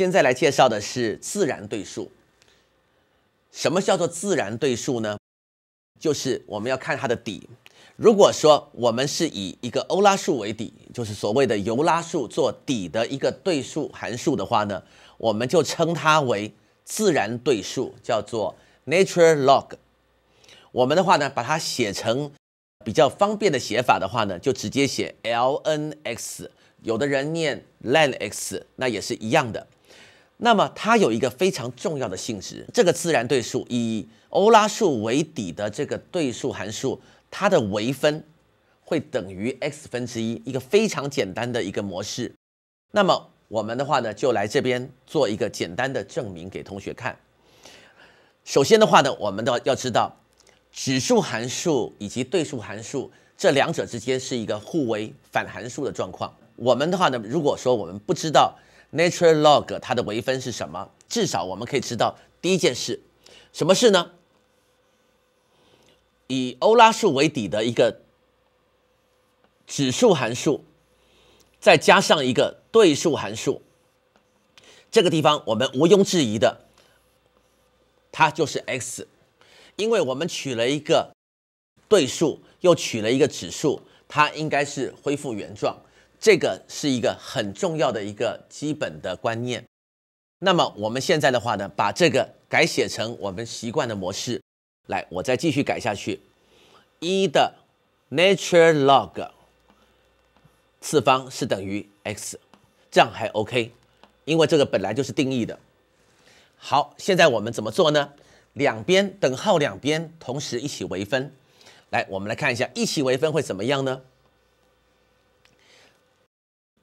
现在来介绍的是自然对数。什么叫做自然对数呢？就是我们要看它的底。如果说我们是以一个欧拉数为底，就是所谓的尤拉数做底的一个对数函数的话呢，我们就称它为自然对数，叫做 n a t u r e l log。我们的话呢，把它写成比较方便的写法的话呢，就直接写 lnx。有的人念 ln x，那也是一样的。那么它有一个非常重要的性质，这个自然对数以欧拉数为底的这个对数函数，它的微分会等于 x 分之一，一个非常简单的一个模式。那么我们的话呢，就来这边做一个简单的证明给同学看。首先的话呢，我们都要知道指数函数以及对数函数这两者之间是一个互为反函数的状况。我们的话呢，如果说我们不知道。Natural log 它的微分是什么？至少我们可以知道第一件事，什么事呢？以欧拉数为底的一个指数函数，再加上一个对数函数，这个地方我们毋庸置疑的，它就是 x，因为我们取了一个对数，又取了一个指数，它应该是恢复原状。这个是一个很重要的一个基本的观念。那么我们现在的话呢，把这个改写成我们习惯的模式。来，我再继续改下去。一的 n a t u r e l log 次方是等于 x，这样还 OK，因为这个本来就是定义的。好，现在我们怎么做呢？两边等号两边同时一起微分。来，我们来看一下一起微分会怎么样呢？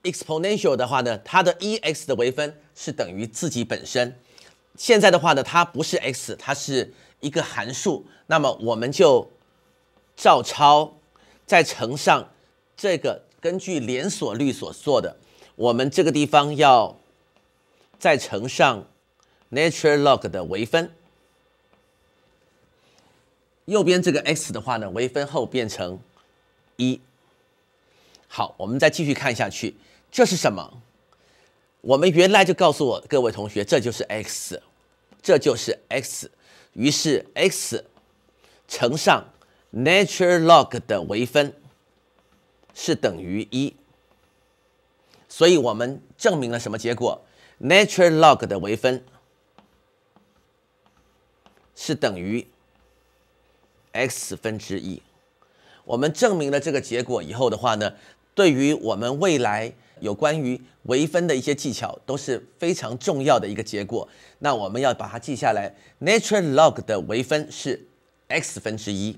exponential 的话呢，它的 e x 的微分是等于自己本身。现在的话呢，它不是 x，它是一个函数。那么我们就照抄，再乘上这个根据连锁律所做的。我们这个地方要再乘上 n a t u r e l log 的微分。右边这个 x 的话呢，微分后变成一。好，我们再继续看下去。这是什么？我们原来就告诉我各位同学，这就是 x，这就是 x。于是 x 乘上 natural log 的微分是等于一。所以我们证明了什么结果？natural log 的微分是等于 x 分之一。我们证明了这个结果以后的话呢，对于我们未来。有关于微分的一些技巧都是非常重要的一个结果，那我们要把它记下来。natural log 的微分是 x 分之一。